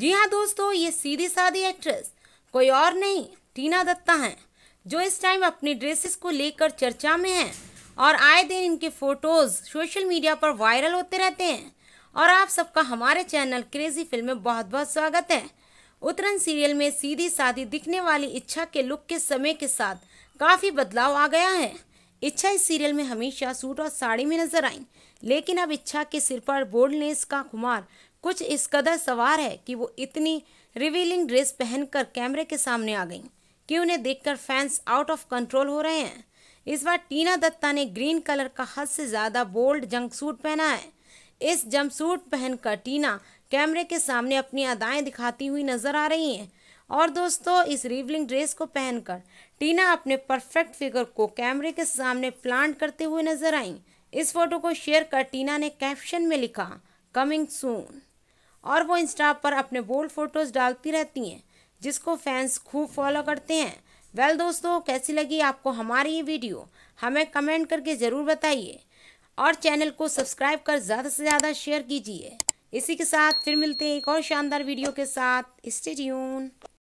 जी हाँ दोस्तों ये सीधी सादी एक्ट्रेस कोई और नहीं टीना दत्ता हैं जो इस टाइम अपनी ड्रेसेस को लेकर चर्चा में हैं और आए दिन इनके फोटोज़ सोशल मीडिया पर वायरल होते रहते हैं और आप सबका हमारे चैनल क्रेजी फिल्म में बहुत बहुत स्वागत है उतरन सीरियल में सीधी सादी दिखने वाली इच्छा के लुक के समय के साथ काफ़ी बदलाव आ गया है इच्छा इस सीरियल में हमेशा सूट और साड़ी में नजर आई लेकिन अब इच्छा के सिर पर बोल्डनेस का खुमार कुछ इस कदर सवार है कि वो इतनी रिवीलिंग ड्रेस पहनकर कैमरे के सामने आ गईं कि उन्हें देखकर फैंस आउट ऑफ कंट्रोल हो रहे हैं इस बार टीना दत्ता ने ग्रीन कलर का हद से ज़्यादा बोल्ड जंक सूट पहना है इस जंप सूट पहनकर टीना कैमरे के सामने अपनी अदाएँ दिखाती हुई नजर आ रही हैं और दोस्तों इस रिवलिंग ड्रेस को पहनकर टीना अपने परफेक्ट फिगर को कैमरे के सामने प्लांट करते हुए नजर आईं इस फोटो को शेयर कर टीना ने कैप्शन में लिखा कमिंग सून और वो इंस्टा पर अपने बोल्ड फोटोज़ डालती रहती हैं जिसको फैंस खूब फॉलो करते हैं वेल well, दोस्तों कैसी लगी आपको हमारी ये वीडियो हमें कमेंट करके ज़रूर बताइए और चैनल को सब्सक्राइब कर ज़्यादा से ज़्यादा शेयर कीजिए इसी के साथ फिर मिलते हैं एक और शानदार वीडियो के साथ स्टेडियन